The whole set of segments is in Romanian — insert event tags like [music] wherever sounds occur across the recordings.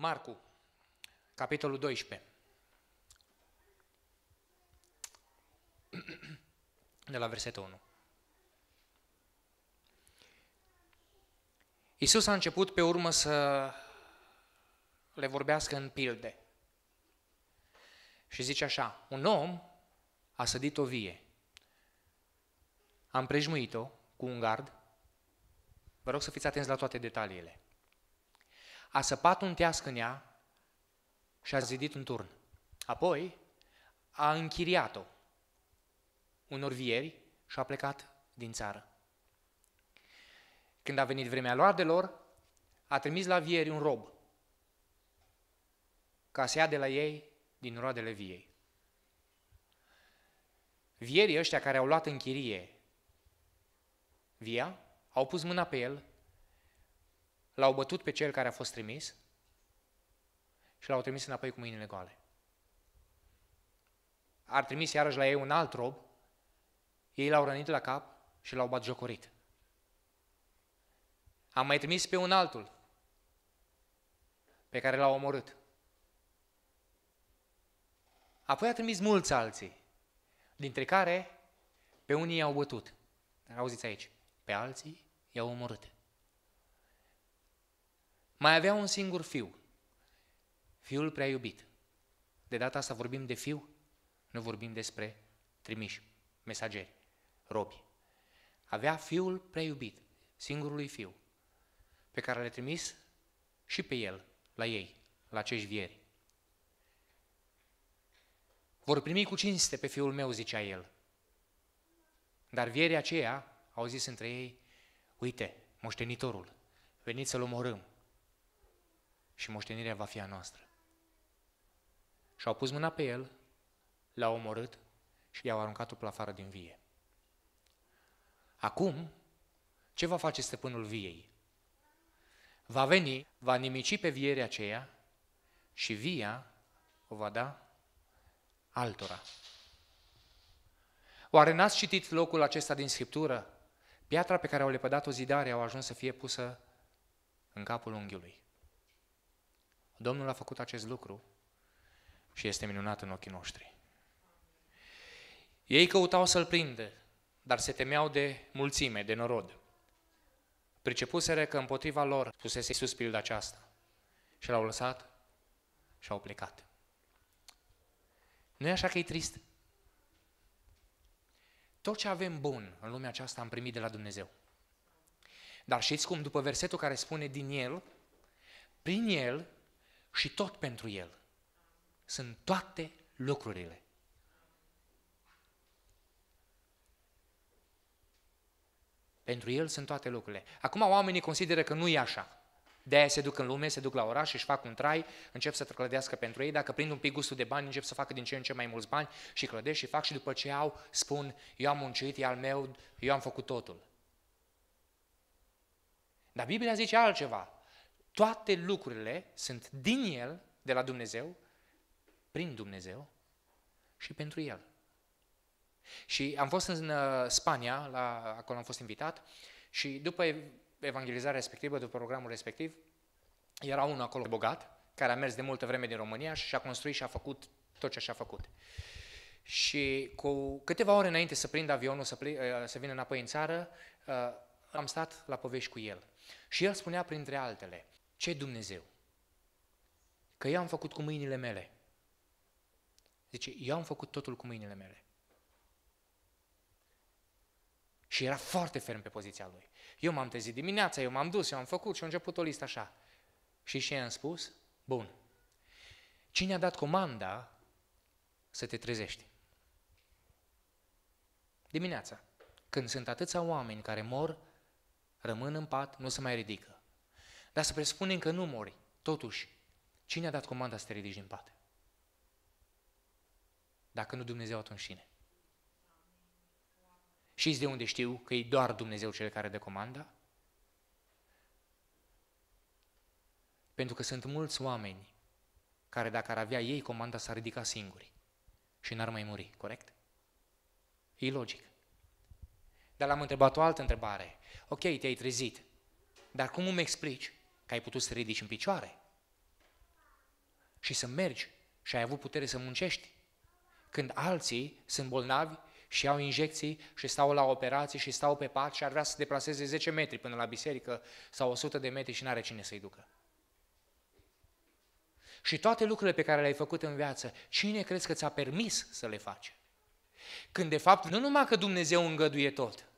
Marcu, capitolul 12. [clears throat] De la versetul 1. Iisus a început pe urmă să le vorbească în pilde. Și zice așa, un om a sădit o vie, a împrejmuit-o cu un gard, vă rog să fiți atenți la toate detaliile, a săpat un teasc în ea și a zidit un turn. Apoi a închiriat-o unor vieri și a plecat din țară. Când a venit vremea lor, a trimis la vieri un rob ca să ia de la ei din roadele viei. Vierii ăștia care au luat în chirie via, au pus mâna pe el l-au bătut pe cel care a fost trimis și l-au trimis înapoi cu mâinile goale. Ar trimis iarăși la ei un alt rob, ei l-au rănit la cap și l-au jocorit. Am mai trimis pe un altul, pe care l-au omorât. Apoi a trimis mulți alții, dintre care pe unii i-au bătut. Auziți aici, pe alții i-au omorât. Mai avea un singur fiu, fiul prea iubit. De data asta vorbim de fiu, nu vorbim despre trimiși, mesageri, robi. Avea fiul prea iubit, singurului fiu, pe care l-a trimis și pe el, la ei, la acești vieri. Vor primi cu cinste pe fiul meu, zicea el. Dar vierii aceia au zis între ei, uite, moștenitorul, veniți să-l omorâm, și moștenirea va fi a noastră. Și-au pus mâna pe el, l-au omorât și i-au aruncat-o pe afară din vie. Acum, ce va face stăpânul viei? Va veni, va nimici pe vierea aceea și via o va da altora. Oare n-ați citit locul acesta din Scriptură? Piatra pe care au lepădat-o zidare au ajuns să fie pusă în capul unghiului. Domnul a făcut acest lucru și este minunat în ochii noștri. Ei căutau să-l prindă, dar se temeau de mulțime, de norod. Pricepusere că împotriva lor pusese Iisus pilda aceasta și l-au lăsat și au plecat. Nu e așa că e trist? Tot ce avem bun în lumea aceasta am primit de la Dumnezeu. Dar știți cum? După versetul care spune din el, prin el și tot pentru El. Sunt toate lucrurile. Pentru El sunt toate lucrurile. Acum oamenii consideră că nu e așa. De-aia se duc în lume, se duc la oraș, își fac un trai, încep să clădească pentru ei, dacă prind un pic gustul de bani, încep să facă din ce în ce mai mulți bani și clădesc și fac și după ce au, spun, eu am muncit, e al meu, eu am făcut totul. Dar Biblia zice altceva toate lucrurile sunt din El, de la Dumnezeu, prin Dumnezeu și pentru El. Și am fost în uh, Spania, la, acolo am fost invitat, și după evangelizarea respectivă, după programul respectiv, era unul acolo bogat, care a mers de multă vreme din România și a construit și a făcut tot ce și-a făcut. Și cu câteva ore înainte să prind avionul, să, pli, uh, să vină înapoi în țară, uh, am stat la povești cu el. Și el spunea printre altele, ce Dumnezeu? Că eu am făcut cu mâinile mele. Zice, eu am făcut totul cu mâinile mele. Și era foarte ferm pe poziția lui. Eu m-am trezit dimineața, eu m-am dus, eu am făcut și am început o listă așa. Și i am spus? Bun. Cine a dat comanda să te trezești? Dimineața. Când sunt atâția oameni care mor, rămân în pat, nu se mai ridică. Dar să presupunem că nu mori. Totuși, cine a dat comanda să te ridici din pat? Dacă nu Dumnezeu, atunci cine? Știți de unde știu că e doar Dumnezeu cel care dă comanda? Pentru că sunt mulți oameni care dacă ar avea ei comanda s-ar ridica singuri și n-ar mai muri, corect? E logic. Dar l-am întrebat o altă întrebare. Ok, te-ai trezit, dar cum îmi explici că ai putut să ridici în picioare și să mergi și ai avut putere să muncești. Când alții sunt bolnavi și au injecții și stau la operații și stau pe pat și ar vrea să se deplaseze 10 metri până la biserică sau 100 de metri și n-are cine să-i ducă. Și toate lucrurile pe care le-ai făcut în viață, cine crezi că ți-a permis să le faci? Când de fapt nu numai că Dumnezeu îngăduie tot,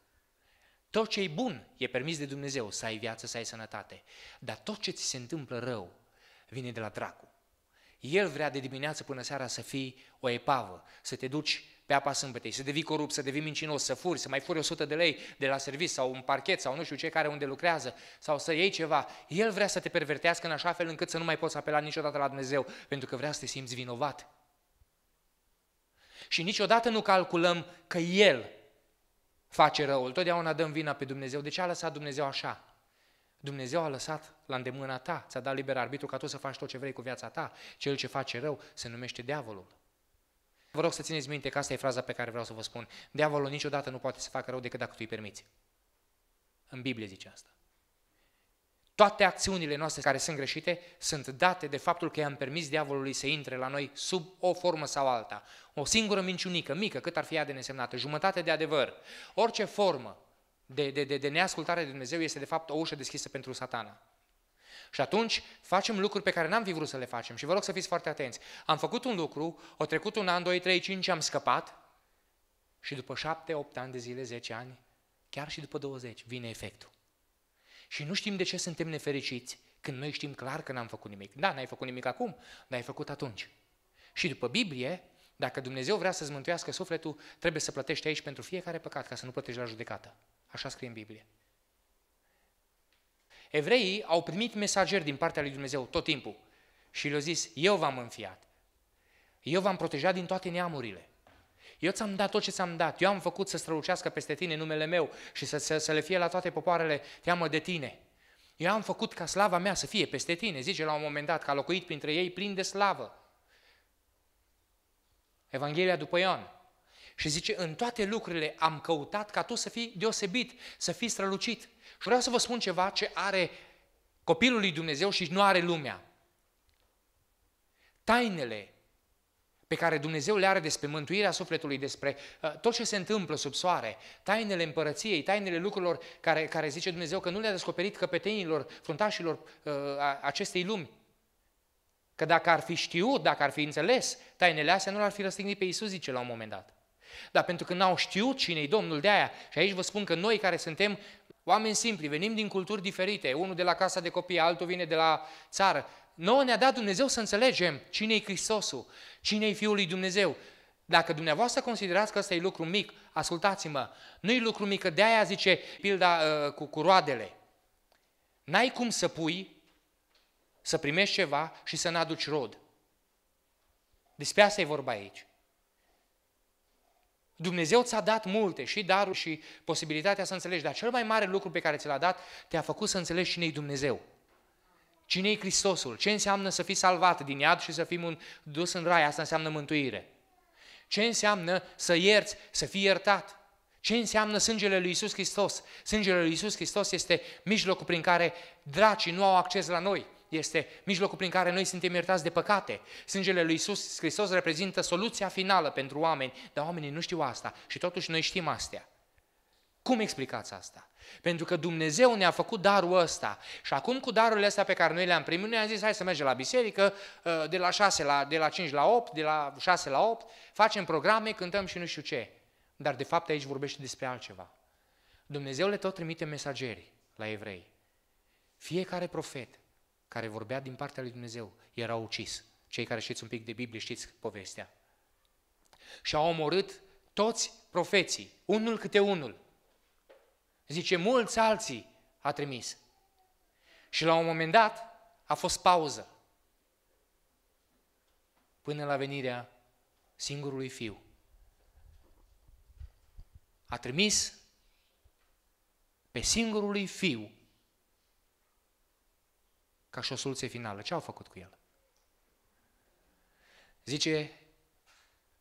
tot ce e bun e permis de Dumnezeu să ai viață, să ai sănătate. Dar tot ce ți se întâmplă rău vine de la dracu. El vrea de dimineață până seara să fii o epavă, să te duci pe apa sâmbătei, să devii corupt, să devii mincinos, să furi, să mai furi 100 de lei de la serviciu sau un parchet sau nu știu ce care unde lucrează sau să iei ceva. El vrea să te pervertească în așa fel încât să nu mai poți apela niciodată la Dumnezeu pentru că vrea să te simți vinovat. Și niciodată nu calculăm că El face răul. Totdeauna dăm vina pe Dumnezeu. De ce a lăsat Dumnezeu așa? Dumnezeu a lăsat la îndemâna ta, ți-a dat liber arbitru ca tu să faci tot ce vrei cu viața ta. Cel ce face rău se numește diavolul. Vă rog să țineți minte că asta e fraza pe care vreau să vă spun. Diavolul niciodată nu poate să facă rău decât dacă tu îi permiți. În Biblie zice asta. Toate acțiunile noastre care sunt greșite sunt date de faptul că i-am permis diavolului să intre la noi sub o formă sau alta. O singură minciunică, mică, cât ar fi ea de nesemnată, jumătate de adevăr, orice formă de, de, de, de neascultare de Dumnezeu este de fapt o ușă deschisă pentru satana. Și atunci facem lucruri pe care n-am fi vrut să le facem și vă rog să fiți foarte atenți. Am făcut un lucru, o trecut un an, doi, trei, cinci, am scăpat și după șapte, opt ani de zile, zece ani, chiar și după douăzeci, vine efectul. Și nu știm de ce suntem nefericiți când noi știm clar că n-am făcut nimic. Da, n-ai făcut nimic acum, dar ai făcut atunci. Și după Biblie, dacă Dumnezeu vrea să-ți mântuiască sufletul, trebuie să plătești aici pentru fiecare păcat ca să nu plătești la judecată. Așa scrie în Biblie. Evreii au primit mesageri din partea lui Dumnezeu tot timpul și le-au zis, eu v-am înfiat, eu v-am protejat din toate neamurile. Eu ți-am dat tot ce ți-am dat. Eu am făcut să strălucească peste tine numele meu și să, să, să le fie la toate popoarele teamă de tine. Eu am făcut ca slava mea să fie peste tine, zice la un moment dat, că a locuit printre ei plin de slavă. Evanghelia după Ioan. Și zice, în toate lucrurile am căutat ca tu să fii deosebit, să fii strălucit. Și vreau să vă spun ceva ce are copilul lui Dumnezeu și nu are lumea. Tainele pe care Dumnezeu le are despre mântuirea sufletului, despre uh, tot ce se întâmplă sub soare, tainele împărăției, tainele lucrurilor care, care zice Dumnezeu că nu le-a descoperit căpetenilor, fruntașilor uh, acestei lumi. Că dacă ar fi știut, dacă ar fi înțeles tainele astea, nu l-ar fi răstignit pe Iisus, zice la un moment dat. Dar pentru că n-au știut cine-i Domnul de aia, și aici vă spun că noi care suntem oameni simpli, venim din culturi diferite, unul de la casa de copii, altul vine de la țară, noi ne-a dat Dumnezeu să înțelegem cine e Hristosul, cine e Fiul lui Dumnezeu. Dacă dumneavoastră considerați că ăsta e lucru mic, ascultați-mă, nu e lucru mic, că de-aia zice pilda uh, cu, cu roadele. N-ai cum să pui, să primești ceva și să n-aduci rod. Despre asta e vorba aici. Dumnezeu ți-a dat multe, și daruri și posibilitatea să înțelegi, dar cel mai mare lucru pe care ți l-a dat, te-a făcut să înțelegi cine e Dumnezeu. Cine e Hristosul? Ce înseamnă să fii salvat din iad și să fii un, dus în rai? Asta înseamnă mântuire. Ce înseamnă să ierți, să fii iertat? Ce înseamnă sângele lui Isus Hristos? Sângele lui Isus Hristos este mijlocul prin care dracii nu au acces la noi. Este mijlocul prin care noi suntem iertați de păcate. Sângele lui Isus Hristos reprezintă soluția finală pentru oameni, dar oamenii nu știu asta și totuși noi știm astea. Cum explicați asta? Pentru că Dumnezeu ne-a făcut darul ăsta și acum cu darurile astea pe care noi le-am primit, noi am zis hai să mergem la biserică ă, de la, 6 la, de la 5 la 8, de la 6 la 8, facem programe, cântăm și nu știu ce. Dar de fapt aici vorbește despre altceva. Dumnezeu le tot trimite mesageri la evrei. Fiecare profet care vorbea din partea lui Dumnezeu era ucis. Cei care știți un pic de Biblie știți povestea. Și au omorât toți profeții, unul câte unul, Zice, mulți alții a trimis. Și la un moment dat a fost pauză până la venirea singurului fiu. A trimis pe singurului fiu ca și o soluție finală. Ce au făcut cu el? Zice,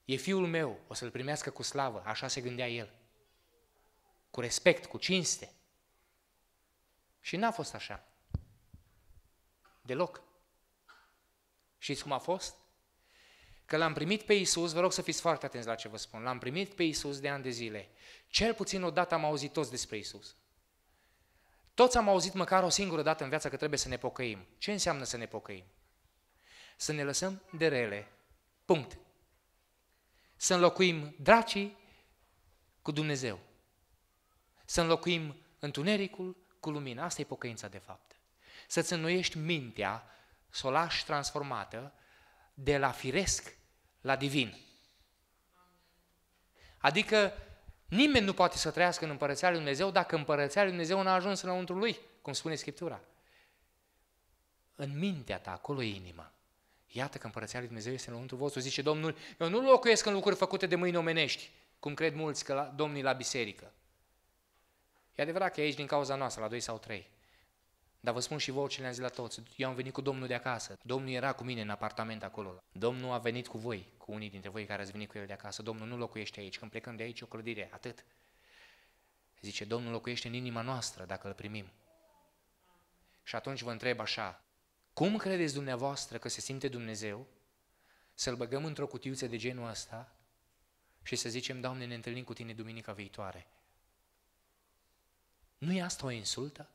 e fiul meu, o să-l primească cu slavă, așa se gândea el cu respect, cu cinste. Și n-a fost așa. Deloc. Știți cum a fost? Că l-am primit pe Isus, vă rog să fiți foarte atenți la ce vă spun, l-am primit pe Isus de ani de zile. Cel puțin o dată am auzit toți despre Isus. Toți am auzit măcar o singură dată în viața că trebuie să ne pocăim. Ce înseamnă să ne pocăim? Să ne lăsăm de rele. Punct. Să înlocuim dracii cu Dumnezeu să înlocuim întunericul cu lumina. Asta e pocăința de fapt. Să-ți înnoiești mintea, să o lași transformată de la firesc la divin. Adică nimeni nu poate să trăiască în Împărăția Lui Dumnezeu dacă Împărăția Lui Dumnezeu nu a ajuns înăuntru Lui, cum spune Scriptura. În mintea ta, acolo e inima. Iată că Împărăția Lui Dumnezeu este înăuntru vostru, zice Domnul, eu nu locuiesc în lucruri făcute de mâini omenești, cum cred mulți că la, domnii la biserică. E adevărat că e aici din cauza noastră, la doi sau trei. Dar vă spun și vouă ce le-am zis la toți. Eu am venit cu Domnul de acasă. Domnul era cu mine în apartament acolo. Domnul a venit cu voi, cu unii dintre voi care ați venit cu el de acasă. Domnul nu locuiește aici. Când plecăm de aici, o clădire, atât. Zice, Domnul locuiește în inima noastră dacă îl primim. Și atunci vă întreb așa, cum credeți dumneavoastră că se simte Dumnezeu să-L băgăm într-o cutiuță de genul ăsta și să zicem, Doamne, ne întâlnim cu Tine duminica viitoare? Nu e asta o insultă?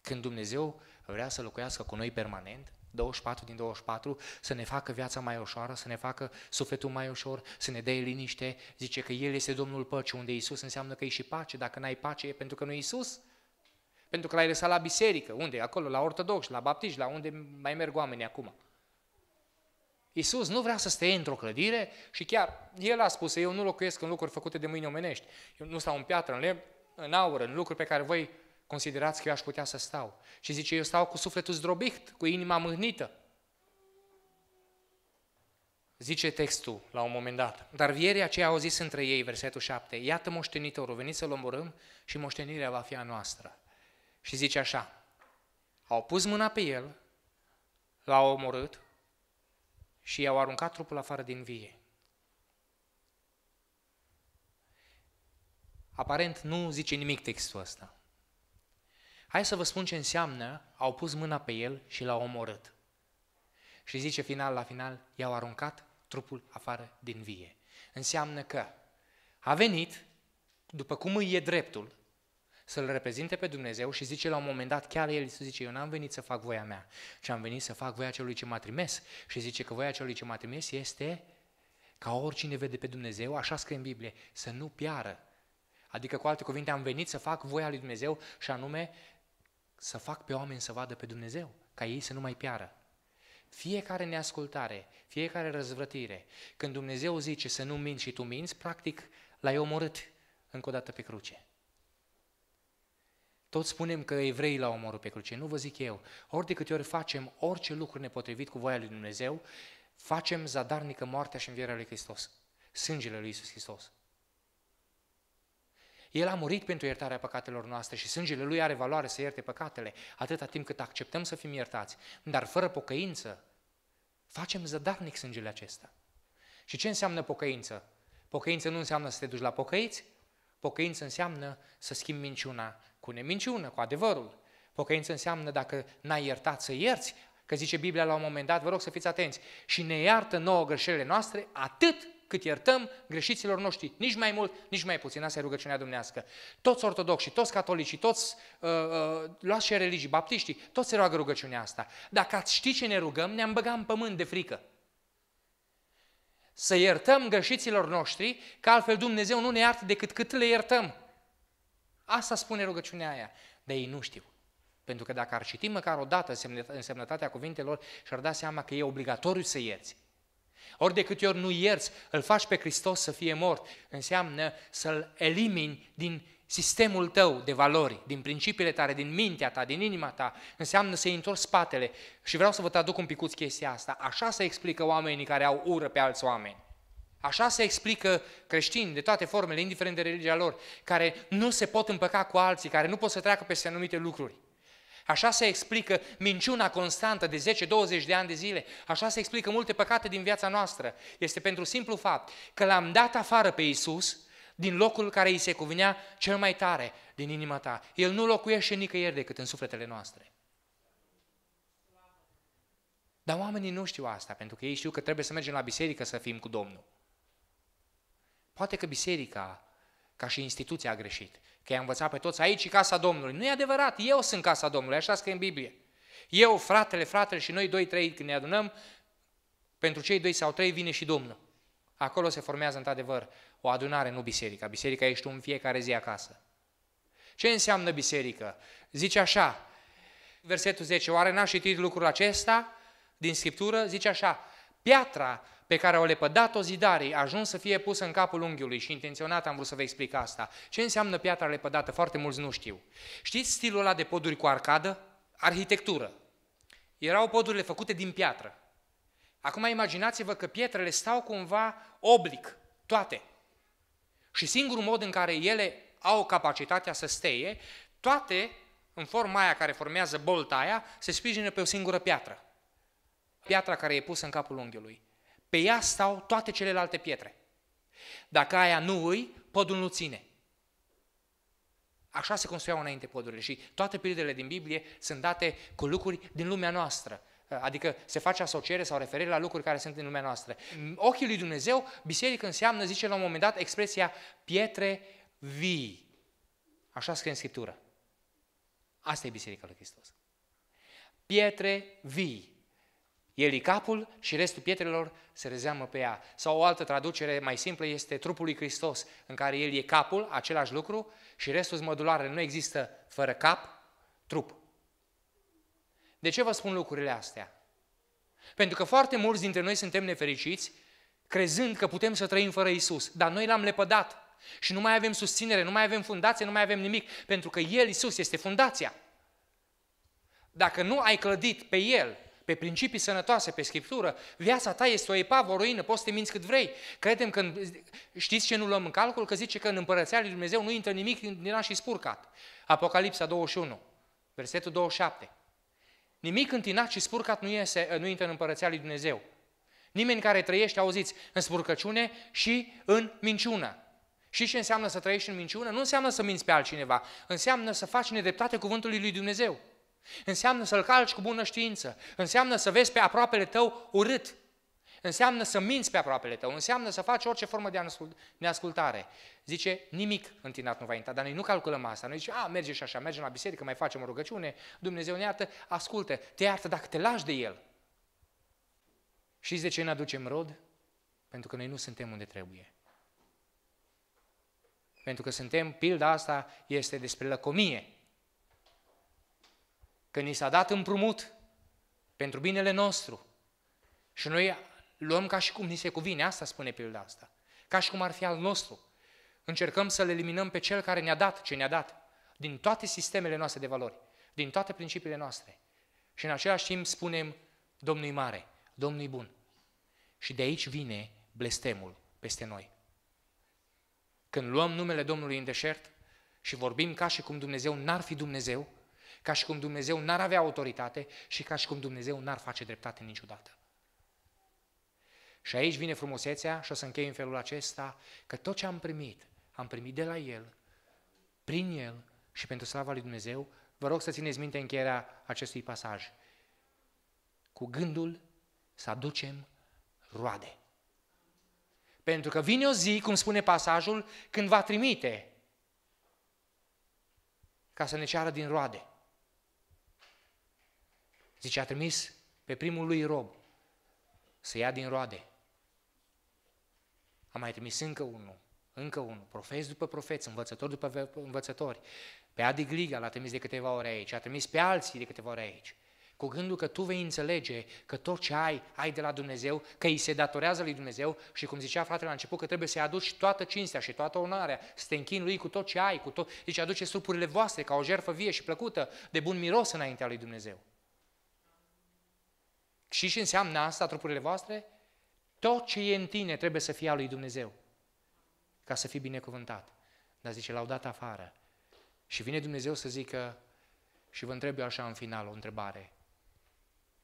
Când Dumnezeu vrea să locuiască cu noi permanent, 24 din 24, să ne facă viața mai ușoară, să ne facă sufletul mai ușor, să ne dea liniște, zice că El este Domnul păcii, unde Isus înseamnă că e și pace, dacă n-ai pace e pentru că nu e Isus, pentru că l-ai lăsat la biserică, unde? Acolo, la ortodoxi, la baptiști, la unde mai merg oamenii acum. Isus nu vrea să stea într-o clădire și chiar El a spus, eu nu locuiesc în lucruri făcute de mâini omenești, eu nu stau în piatră, în lemn, în aur, în lucruri pe care voi considerați că eu aș putea să stau. Și zice, eu stau cu sufletul zdrobit, cu inima mâhnită. Zice textul la un moment dat. Dar vierii aceia au zis între ei, versetul 7, iată moștenitorul, veniți să-l omorâm și moștenirea va fi a noastră. Și zice așa, au pus mâna pe el, l-au omorât și i-au aruncat trupul afară din vie. Aparent nu zice nimic textul ăsta. Hai să vă spun ce înseamnă, au pus mâna pe el și l-au omorât. Și zice final la final, i-au aruncat trupul afară din vie. Înseamnă că a venit, după cum îi e dreptul, să-L reprezinte pe Dumnezeu și zice la un moment dat, chiar el să zice, eu n-am venit să fac voia mea, ci am venit să fac voia celui ce m-a trimis. Și zice că voia celui ce m-a trimis este ca oricine vede pe Dumnezeu, așa scrie în Biblie, să nu piară, Adică, cu alte cuvinte, am venit să fac voia lui Dumnezeu și anume să fac pe oameni să vadă pe Dumnezeu, ca ei să nu mai piară. Fiecare neascultare, fiecare răzvrătire, când Dumnezeu zice să nu minți și tu minți, practic l-ai omorât încă o dată pe cruce. Tot spunem că evreii l-au omorât pe cruce, nu vă zic eu. Ori de câte ori facem orice lucru nepotrivit cu voia lui Dumnezeu, facem zadarnică moartea și învierea lui Hristos, sângele lui Isus Hristos. El a murit pentru iertarea păcatelor noastre și sângele Lui are valoare să ierte păcatele, atâta timp cât acceptăm să fim iertați. Dar fără pocăință, facem zădarnic sângele acesta. Și ce înseamnă pocăință? Pocăință nu înseamnă să te duci la pocăiți, pocăință înseamnă să schimbi minciuna cu neminciună, cu adevărul. Pocăință înseamnă dacă n-ai iertat să ierți, că zice Biblia la un moment dat, vă rog să fiți atenți, și ne iartă nouă greșelile noastre atât cât iertăm greșiților noștri, nici mai mult, nici mai puțin. Asta e rugăciunea dumnească. Toți ortodoxi, toți catolici, toți uh, uh, luați și religii, baptiștii, toți se roagă rugăciunea asta. Dacă ați ști ce ne rugăm, ne-am băgat în pământ de frică. Să iertăm greșiților noștri, că altfel Dumnezeu nu ne iartă decât cât le iertăm. Asta spune rugăciunea aia. Dar ei nu știu. Pentru că dacă ar citi măcar o dată însemnătatea cuvintelor și ar da seama că e obligatoriu să ierți, ori de câte ori nu ierți, îl faci pe Hristos să fie mort, înseamnă să-l elimini din sistemul tău de valori, din principiile tale, din mintea ta, din inima ta, înseamnă să-i întorci spatele. Și vreau să vă traduc un picuț chestia asta. Așa se explică oamenii care au ură pe alți oameni. Așa se explică creștini de toate formele, indiferent de religia lor, care nu se pot împăca cu alții, care nu pot să treacă peste anumite lucruri. Așa se explică minciuna constantă de 10-20 de ani de zile. Așa se explică multe păcate din viața noastră. Este pentru simplu fapt că l-am dat afară pe Isus din locul care îi se cuvinea cel mai tare din inima ta. El nu locuiește nicăieri decât în sufletele noastre. Dar oamenii nu știu asta, pentru că ei știu că trebuie să mergem la biserică să fim cu Domnul. Poate că biserica, ca și instituția, a greșit că i-a învățat pe toți, aici e casa Domnului. Nu e adevărat, eu sunt casa Domnului, așa scrie în Biblie. Eu, fratele, fratele și noi doi, trei, când ne adunăm, pentru cei doi sau trei vine și Domnul. Acolo se formează într-adevăr o adunare, nu biserica. Biserica ești tu în fiecare zi acasă. Ce înseamnă biserică? Zice așa, versetul 10, oare n-a citit lucrul acesta din Scriptură? Zice așa, piatra pe care au lepădat-o zidarii a ajuns să fie pusă în capul unghiului și intenționat am vrut să vă explic asta. Ce înseamnă piatra lepădată? Foarte mulți nu știu. Știți stilul ăla de poduri cu arcadă? Arhitectură. Erau podurile făcute din piatră. Acum imaginați-vă că pietrele stau cumva oblic, toate. Și singurul mod în care ele au capacitatea să steie, toate în forma aia care formează bolta aia, se sprijină pe o singură piatră. Piatra care e pusă în capul unghiului. Pe ea stau toate celelalte pietre. Dacă aia nu îi, podul nu ține. Așa se construiau înainte podurile și toate pildele din Biblie sunt date cu lucruri din lumea noastră. Adică se face asociere sau referire la lucruri care sunt din lumea noastră. Ochii lui Dumnezeu, biserică înseamnă, zice la un moment dat, expresia pietre vii. Așa scrie în Scriptură. Asta e biserica lui Hristos. Pietre vii. El e capul și restul pietrelor se rezeamă pe ea. Sau o altă traducere mai simplă este trupul lui Hristos, în care el e capul, același lucru, și restul mădularele. Nu există fără cap, trup. De ce vă spun lucrurile astea? Pentru că foarte mulți dintre noi suntem nefericiți, crezând că putem să trăim fără Isus, dar noi l-am lepădat și nu mai avem susținere, nu mai avem fundație, nu mai avem nimic, pentru că El, Isus, este fundația. Dacă nu ai clădit pe El pe principii sănătoase, pe Scriptură. Viața ta este o epavă, o ruină, poți să te minți cât vrei. Credem că, știți ce nu luăm în calcul? Că zice că în Împărăția Lui Dumnezeu nu intră nimic din și spurcat. Apocalipsa 21, versetul 27. Nimic întinat și spurcat nu, iese, nu intră în Împărăția Lui Dumnezeu. Nimeni care trăiește, auziți, în spurcăciune și în minciună. Și ce înseamnă să trăiești în minciună? Nu înseamnă să minți pe altcineva, înseamnă să faci nedreptate cuvântului lui Dumnezeu. Înseamnă să-l calci cu bună știință. Înseamnă să vezi pe aproapele tău urât. Înseamnă să minți pe aproapele tău. Înseamnă să faci orice formă de neascultare. Zice, nimic în nu va intra. Dar noi nu calculăm asta. Noi zice, a, merge și așa, mergem la biserică, mai facem o rugăciune, Dumnezeu ne iartă, ascultă, te iartă dacă te lași de El. Și de ce ne aducem rod? Pentru că noi nu suntem unde trebuie. Pentru că suntem, pilda asta este despre lăcomie că ni s-a dat împrumut pentru binele nostru. Și noi luăm ca și cum ni se cuvine, asta spune pilda asta, ca și cum ar fi al nostru. Încercăm să-l eliminăm pe cel care ne-a dat ce ne-a dat, din toate sistemele noastre de valori, din toate principiile noastre. Și în același timp spunem, Domnul mare, Domnul bun. Și de aici vine blestemul peste noi. Când luăm numele Domnului în deșert și vorbim ca și cum Dumnezeu n-ar fi Dumnezeu, ca și cum Dumnezeu n-ar avea autoritate și ca și cum Dumnezeu n-ar face dreptate niciodată. Și aici vine frumusețea și o să închei în felul acesta că tot ce am primit, am primit de la El, prin El și pentru slava lui Dumnezeu, vă rog să țineți minte încheierea acestui pasaj. Cu gândul să aducem roade. Pentru că vine o zi, cum spune pasajul, când va trimite ca să ne ceară din roade. Zice, a trimis pe primul lui rob să ia din roade. A mai trimis încă unul, încă unul, profeți după profeți, învățători după învățători. Pe Adi Gliga l-a trimis de câteva ore aici, a trimis pe alții de câteva ore aici. Cu gândul că tu vei înțelege că tot ce ai, ai de la Dumnezeu, că îi se datorează lui Dumnezeu și cum zicea fratele la început, că trebuie să-i aduci toată cinstea și toată onarea, să te închin lui cu tot ce ai, cu tot... Deci aduce supurile voastre ca o jerfă vie și plăcută, de bun miros înaintea lui Dumnezeu. Și ce înseamnă asta, trupurile voastre? Tot ce e în tine trebuie să fie al lui Dumnezeu, ca să fii binecuvântat. Dar zice, l-au dat afară. Și vine Dumnezeu să zică, și vă întreb eu așa în final o întrebare.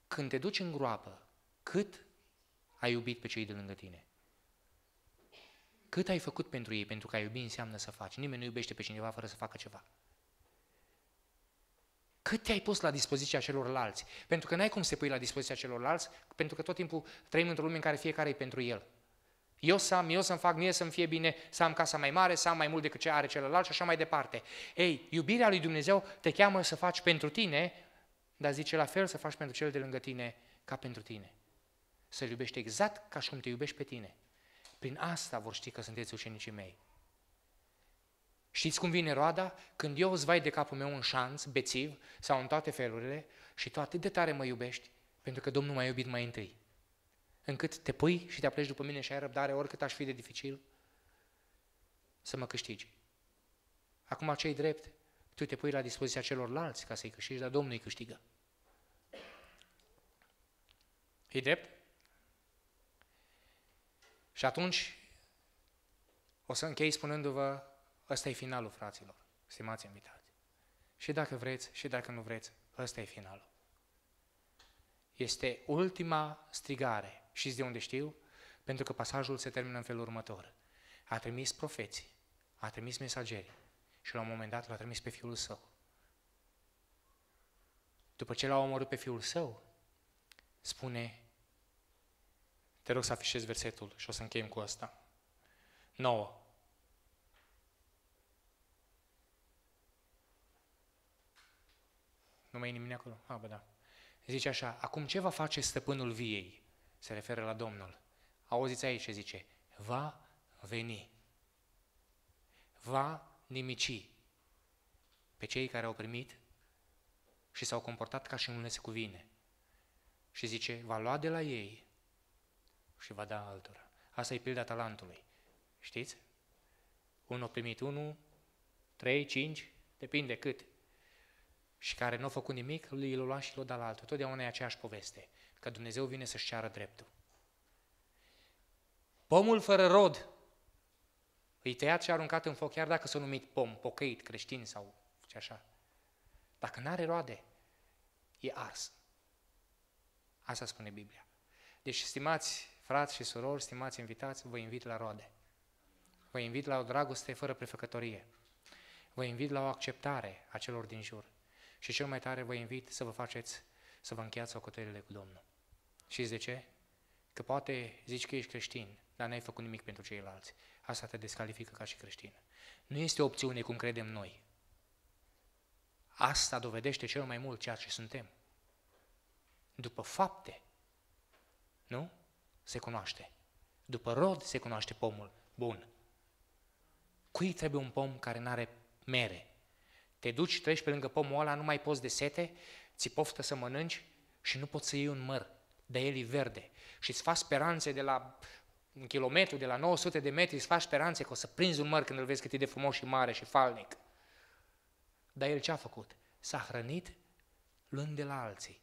Când te duci în groapă, cât ai iubit pe cei de lângă tine? Cât ai făcut pentru ei? Pentru că a iubi înseamnă să faci. Nimeni nu iubește pe cineva fără să facă ceva cât te-ai pus la dispoziția celorlalți. Pentru că n-ai cum să pui la dispoziția celorlalți, pentru că tot timpul trăim într-o lume în care fiecare e pentru el. Eu să am, eu să-mi fac mie să-mi fie bine, să am casa mai mare, să am mai mult decât ce are celălalt și așa mai departe. Ei, iubirea lui Dumnezeu te cheamă să faci pentru tine, dar zice la fel să faci pentru cel de lângă tine ca pentru tine. Să-l iubești exact ca și cum te iubești pe tine. Prin asta vor ști că sunteți ucenicii mei. Știți cum vine roada? Când eu îți vai de capul meu un șanț, bețiv sau în toate felurile și tu atât de tare mă iubești, pentru că Domnul m-a iubit mai întâi, încât te pui și te apleci după mine și ai răbdare, oricât aș fi de dificil, să mă câștigi. Acum ce drept, tu te pui la dispoziția celorlalți ca să-i câștigi, dar Domnul îi câștigă. e drept? Și atunci o să închei spunându-vă Ăsta e finalul, fraților, stimați invitați. Și dacă vreți, și dacă nu vreți, ăsta e finalul. Este ultima strigare. Și de unde știu? Pentru că pasajul se termină în felul următor. A trimis profeții, a trimis mesagerii și la un moment dat l-a trimis pe fiul său. După ce l-a omorât pe fiul său, spune, te rog să afișez versetul și o să încheiem cu asta. 9. Nu mai e nimeni acolo? Ah, a, bă, da. Zice așa, acum ce va face stăpânul viei? Se referă la Domnul. Auziți aici ce zice, va veni, va nimici pe cei care au primit și s-au comportat ca și le se cuvine. Și zice, va lua de la ei și va da altora. Asta e pilda talentului. Știți? Unul a primit unul, trei, cinci, depinde cât și care nu a făcut nimic, îl luat și l a da la altul. Totdeauna e aceeași poveste, că Dumnezeu vine să-și ceară dreptul. Pomul fără rod îi tăiat și aruncat în foc, chiar dacă s-a numit pom, pocăit, creștin sau ce așa. Dacă nu are roade, e ars. Asta spune Biblia. Deci, stimați frați și surori, stimați invitați, vă invit la roade. Vă invit la o dragoste fără prefăcătorie. Vă invit la o acceptare a celor din jur. Și cel mai tare vă invit să vă faceți, să vă încheiați socotelele cu Domnul. Și de ce? Că poate zici că ești creștin, dar n-ai făcut nimic pentru ceilalți. Asta te descalifică ca și creștin. Nu este o opțiune cum credem noi. Asta dovedește cel mai mult ceea ce suntem. După fapte, nu? Se cunoaște. După rod se cunoaște pomul bun. Cui trebuie un pom care nu are mere? Te duci, treci pe lângă pomul ăla, nu mai poți de sete, ți poftă să mănânci și nu poți să iei un măr, dar el e verde. Și îți faci speranțe de la un kilometru, de la 900 de metri, îți faci speranțe că o să prinzi un măr când îl vezi cât e de frumos și mare și falnic. Dar el ce a făcut? S-a hrănit luând de la alții.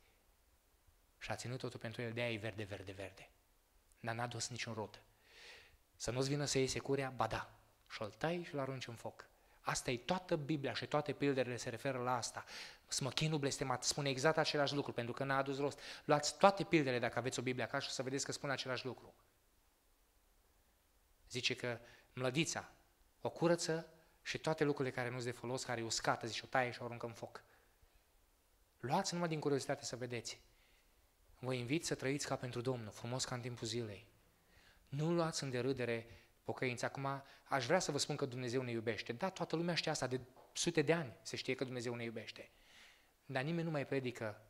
Și a ținut totul pentru el, de aia e verde, verde, verde. Dar n-a dus niciun rod. Să nu-ți vină să iei securea, ba da, și-l tai și-l arunci în foc. Asta e toată Biblia și toate pilderele se referă la asta. Smăchinul blestemat spune exact același lucru, pentru că n-a adus rost. Luați toate pildele dacă aveți o Biblie acasă și să vedeți că spune același lucru. Zice că mlădița o curăță și toate lucrurile care nu sunt de folos, care e uscată, zice, o taie și o aruncă în foc. Luați numai din curiozitate să vedeți. Vă invit să trăiți ca pentru Domnul, frumos ca în timpul zilei. Nu luați în derâdere pocăință. Acum aș vrea să vă spun că Dumnezeu ne iubește. Da, toată lumea știe asta, de sute de ani se știe că Dumnezeu ne iubește. Dar nimeni nu mai predică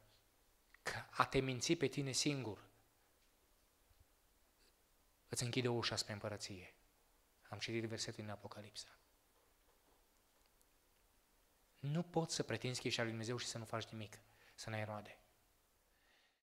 că a te minți pe tine singur îți închide ușa spre împărăție. Am citit versetul din Apocalipsa. Nu poți să pretinzi că ești al lui Dumnezeu și să nu faci nimic, să n-ai roade.